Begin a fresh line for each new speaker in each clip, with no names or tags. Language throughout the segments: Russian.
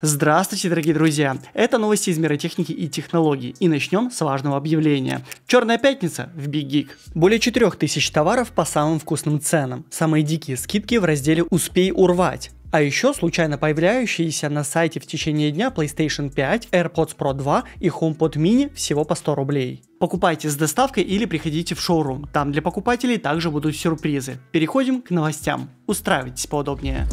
Здравствуйте, дорогие друзья! Это новости из мира техники и технологий. И начнем с важного объявления. Черная пятница в Big Geek. Более 4000 товаров по самым вкусным ценам. Самые дикие скидки в разделе «Успей урвать». А еще случайно появляющиеся на сайте в течение дня PlayStation 5, AirPods Pro 2 и HomePod mini всего по 100 рублей. Покупайте с доставкой или приходите в шоурум, там для покупателей также будут сюрпризы. Переходим к новостям. Устраивайтесь поудобнее.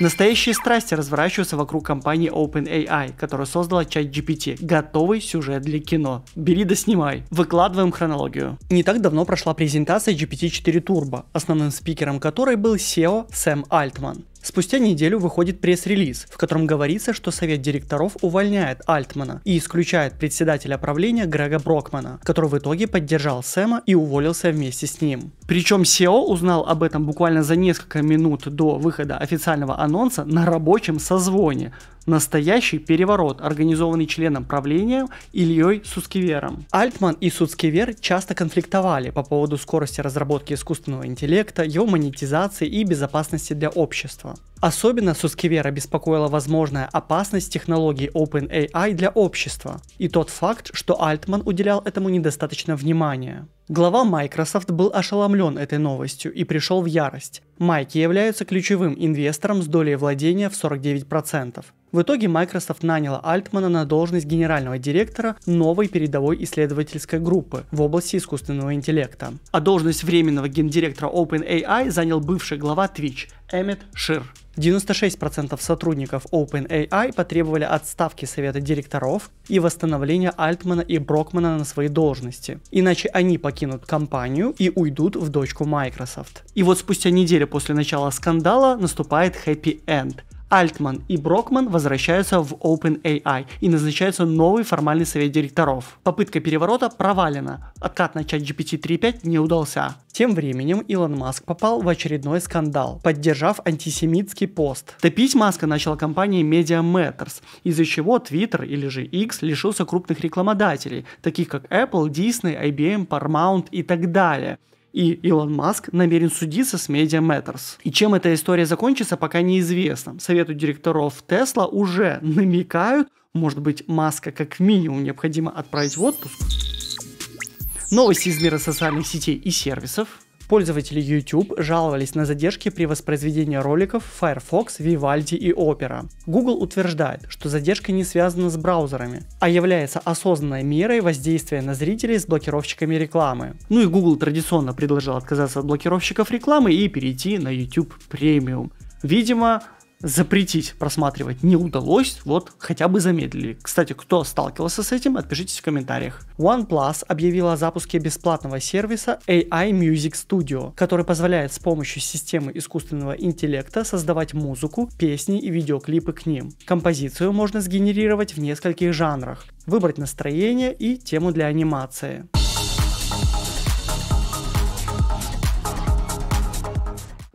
Настоящие страсти разворачиваются вокруг компании OpenAI, которая создала чат GPT, готовый сюжет для кино. Бери да снимай. Выкладываем хронологию. Не так давно прошла презентация GPT-4 Turbo, основным спикером которой был SEO Сэм Альтман. Спустя неделю выходит пресс-релиз, в котором говорится, что совет директоров увольняет Альтмана и исключает председателя правления Грега Брокмана, который в итоге поддержал Сэма и уволился вместе с ним. Причем SEO узнал об этом буквально за несколько минут до выхода официального анонса на рабочем созвоне, настоящий переворот, организованный членом правления Ильей Сускевером. Альтман и Сускевер часто конфликтовали по поводу скорости разработки искусственного интеллекта, его монетизации и безопасности для общества. Особенно Сускевера беспокоила возможная опасность технологии OpenAI для общества и тот факт, что Альтман уделял этому недостаточно внимания. Глава Microsoft был ошеломлен этой новостью и пришел в ярость. Майки являются ключевым инвестором с долей владения в 49%. В итоге Microsoft наняла Альтмана на должность генерального директора новой передовой исследовательской группы в области искусственного интеллекта. А должность временного гендиректора OpenAI занял бывший глава Twitch Эмит Шир. 96% сотрудников OpenAI потребовали отставки совета директоров и восстановления Альтмана и Брокмана на свои должности, иначе они покинут компанию и уйдут в дочку Microsoft. И вот спустя неделю после начала скандала наступает happy end. Альтман и Брокман возвращаются в OpenAI и назначается новый формальный совет директоров. Попытка переворота провалена, откат на чат GPT 3.5 не удался. Тем временем Илон Маск попал в очередной скандал, поддержав антисемитский пост. Топить Маска начала компания Media Matters, из-за чего Twitter или же X лишился крупных рекламодателей, таких как Apple, Disney, IBM, Paramount и так далее и Илон Маск намерен судиться с Media Matters. И чем эта история закончится, пока неизвестно. Совету директоров Tesla уже намекают, может быть, Маска как минимум необходимо отправить в отпуск. Новости из мира социальных сетей и сервисов. Пользователи YouTube жаловались на задержки при воспроизведении роликов в Firefox, Vivaldi и Opera. Google утверждает, что задержка не связана с браузерами, а является осознанной мерой воздействия на зрителей с блокировщиками рекламы. Ну и Google традиционно предложил отказаться от блокировщиков рекламы и перейти на YouTube Premium. Видимо, запретить просматривать не удалось, вот хотя бы замедлили. Кстати, кто сталкивался с этим, отпишитесь в комментариях. OnePlus объявила о запуске бесплатного сервиса AI Music Studio, который позволяет с помощью системы искусственного интеллекта создавать музыку, песни и видеоклипы к ним. Композицию можно сгенерировать в нескольких жанрах, выбрать настроение и тему для анимации.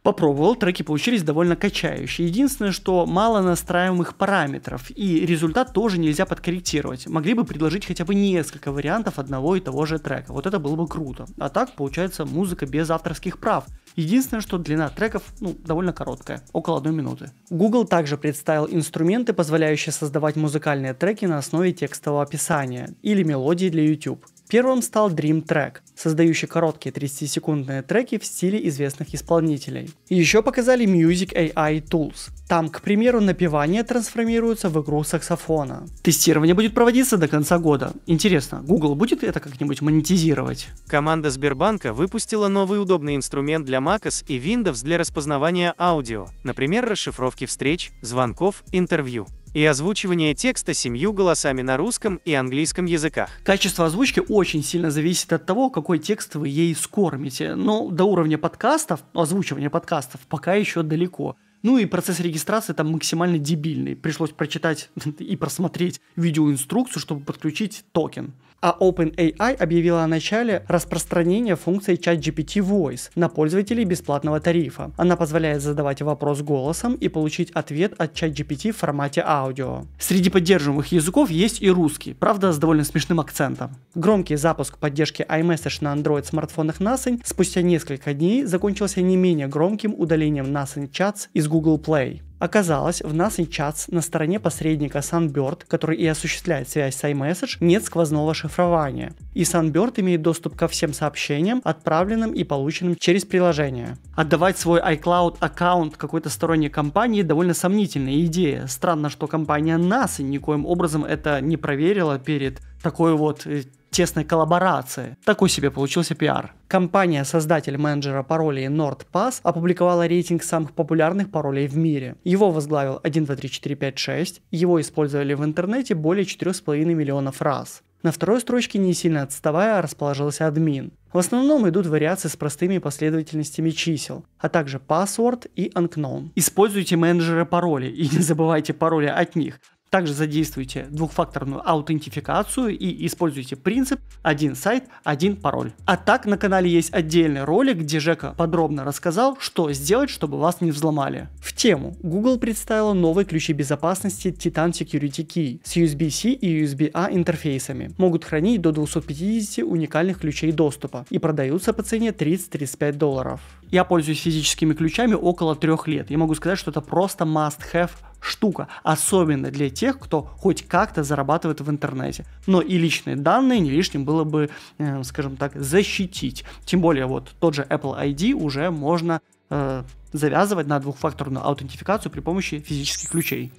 Попробовал, треки получились довольно качающие. Единственное, что мало настраиваемых параметров, и результат тоже нельзя подкорректировать. Могли бы предложить хотя бы несколько вариантов одного и того же трека, вот это было бы круто. А так получается музыка без авторских прав. Единственное, что длина треков ну, довольно короткая, около одной минуты. Google также представил инструменты, позволяющие создавать музыкальные треки на основе текстового описания или мелодии для YouTube. Первым стал Dream Track, создающий короткие 30-секундные треки в стиле известных исполнителей. И еще показали Music AI Tools. Там, к примеру, напевание трансформируется в игру саксофона. Тестирование будет проводиться до конца года. Интересно, Google будет это как-нибудь монетизировать? Команда Сбербанка выпустила новый удобный инструмент для macOS и Windows для распознавания аудио, например, расшифровки встреч, звонков, интервью и озвучивание текста семью голосами на русском и английском языках. Качество озвучки очень сильно зависит от того, какой текст вы ей скормите. Но ну, до уровня подкастов, ну, озвучивания подкастов, пока еще далеко. Ну и процесс регистрации там максимально дебильный. Пришлось прочитать и просмотреть видеоинструкцию, чтобы подключить токен а OpenAI объявила о начале распространения функции ChatGPT Voice на пользователей бесплатного тарифа. Она позволяет задавать вопрос голосом и получить ответ от ChatGPT в формате аудио. Среди поддерживаемых языков есть и русский, правда с довольно смешным акцентом. Громкий запуск поддержки iMessage на Android смартфонах Nothing спустя несколько дней закончился не менее громким удалением Nothing Chats из Google Play. Оказалось, в NASA Chats на стороне посредника Sunbird, который и осуществляет связь с iMessage, нет сквозного шифрования. И Sunbird имеет доступ ко всем сообщениям, отправленным и полученным через приложение. Отдавать свой iCloud аккаунт какой-то сторонней компании довольно сомнительная идея. Странно, что компания NASA никоим образом это не проверила перед такой вот э, тесной коллаборации. Такой себе получился пиар. Компания, создатель менеджера паролей NordPass, опубликовала рейтинг самых популярных паролей в мире. Его возглавил 123456, его использовали в интернете более 4,5 миллионов раз. На второй строчке, не сильно отставая, расположился админ. В основном идут вариации с простыми последовательностями чисел, а также password и unknown. Используйте менеджеры паролей и не забывайте пароли от них. Также задействуйте двухфакторную аутентификацию и используйте принцип «один сайт, один пароль». А так на канале есть отдельный ролик, где Жека подробно рассказал, что сделать, чтобы вас не взломали. В тему Google представила новые ключи безопасности Titan Security Key с USB-C и USB-A интерфейсами. Могут хранить до 250 уникальных ключей доступа и продаются по цене 30-35 долларов. Я пользуюсь физическими ключами около трех лет Я могу сказать, что это просто must-have штука, особенно для тех, кто хоть как-то зарабатывает в интернете. Но и личные данные не лишним было бы, э, скажем так, защитить. Тем более вот тот же Apple ID уже можно э, завязывать на двухфакторную аутентификацию при помощи физических ключей.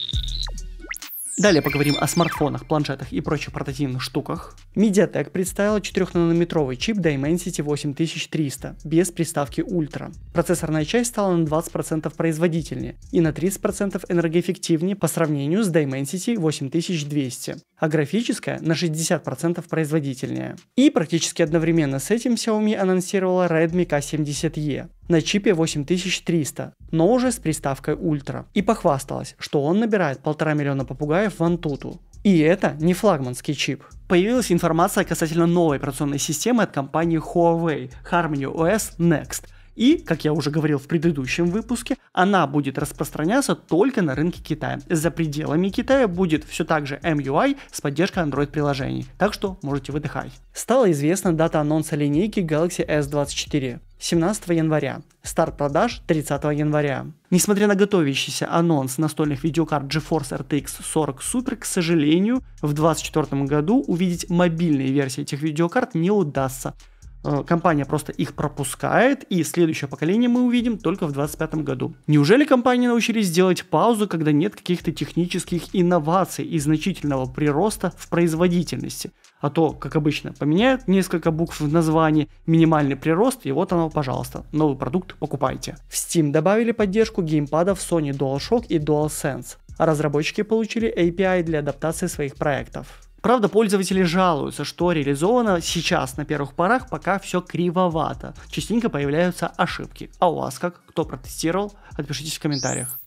Далее поговорим о смартфонах, планшетах и прочих портативных штуках. MediaTek представила 4-нанометровый чип Dimensity 8300 без приставки Ultra. Процессорная часть стала на 20% производительнее и на 30% энергоэффективнее по сравнению с Dimensity 8200 а графическая на 60% производительнее. И практически одновременно с этим Xiaomi анонсировала Redmi K70e на чипе 8300, но уже с приставкой Ultra. И похвасталась, что он набирает полтора миллиона попугаев в Antutu. И это не флагманский чип. Появилась информация касательно новой операционной системы от компании Huawei Harmony OS Next – и, как я уже говорил в предыдущем выпуске, она будет распространяться только на рынке Китая. За пределами Китая будет все так же MUI с поддержкой Android-приложений. Так что можете выдыхать. Стала известна дата анонса линейки Galaxy S24. 17 января. Старт продаж 30 января. Несмотря на готовящийся анонс настольных видеокарт GeForce RTX 40 Super, к сожалению, в 2024 году увидеть мобильные версии этих видеокарт не удастся. Э, компания просто их пропускает, и следующее поколение мы увидим только в 2025 году. Неужели компании научились делать паузу, когда нет каких-то технических инноваций и значительного прироста в производительности? А то, как обычно, поменяют несколько букв в названии, минимальный прирост, и вот оно, пожалуйста, новый продукт покупайте. В Steam добавили поддержку геймпадов Sony DualShock и DualSense, а разработчики получили API для адаптации своих проектов. Правда, пользователи жалуются, что реализовано сейчас на первых порах пока все кривовато. Частенько появляются ошибки. А у вас как? Кто протестировал? Отпишитесь в комментариях.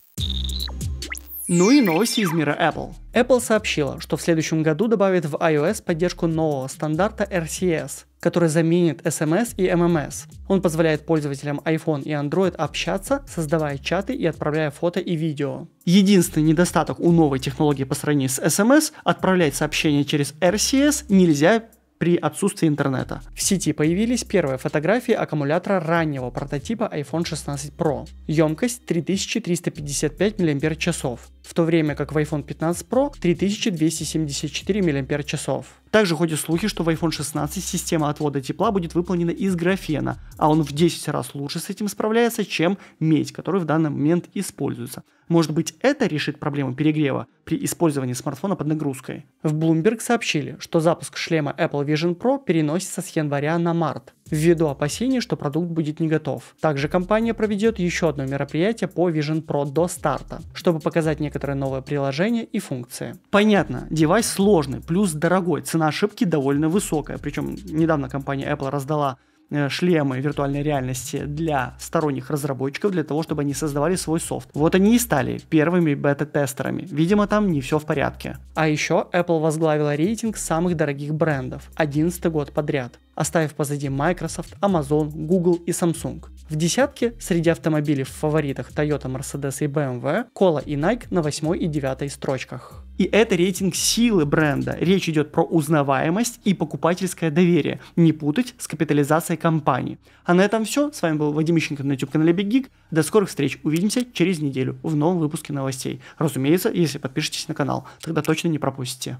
Ну и новости из мира Apple. Apple сообщила, что в следующем году добавит в iOS поддержку нового стандарта RCS который заменит SMS и MMS. Он позволяет пользователям iPhone и Android общаться, создавая чаты и отправляя фото и видео. Единственный недостаток у новой технологии по сравнению с SMS – отправлять сообщения через RCS нельзя при отсутствии интернета. В сети появились первые фотографии аккумулятора раннего прототипа iPhone 16 Pro. Емкость 3355 мАч в то время как в iPhone 15 Pro 3274 мАч. Также ходят слухи, что в iPhone 16 система отвода тепла будет выполнена из графена, а он в 10 раз лучше с этим справляется, чем медь, который в данный момент используется. Может быть, это решит проблему перегрева при использовании смартфона под нагрузкой? В Bloomberg сообщили, что запуск шлема Apple Vision Pro переносится с января на март ввиду опасений, что продукт будет не готов. Также компания проведет еще одно мероприятие по Vision Pro до старта, чтобы показать некоторые новые приложения и функции. Понятно, девайс сложный, плюс дорогой, цена ошибки довольно высокая, причем недавно компания Apple раздала э, шлемы виртуальной реальности для сторонних разработчиков, для того, чтобы они создавали свой софт. Вот они и стали первыми бета-тестерами. Видимо, там не все в порядке. А еще Apple возглавила рейтинг самых дорогих брендов 11 год подряд оставив позади Microsoft, Amazon, Google и Samsung. В десятке среди автомобилей в фаворитах Toyota, Mercedes и BMW, Cola и Nike на 8 и 9 строчках. И это рейтинг силы бренда. Речь идет про узнаваемость и покупательское доверие. Не путать с капитализацией компании. А на этом все. С вами был Вадим Ищенко на YouTube-канале Big Geek. До скорых встреч. Увидимся через неделю в новом выпуске новостей. Разумеется, если подпишетесь на канал, тогда точно не пропустите.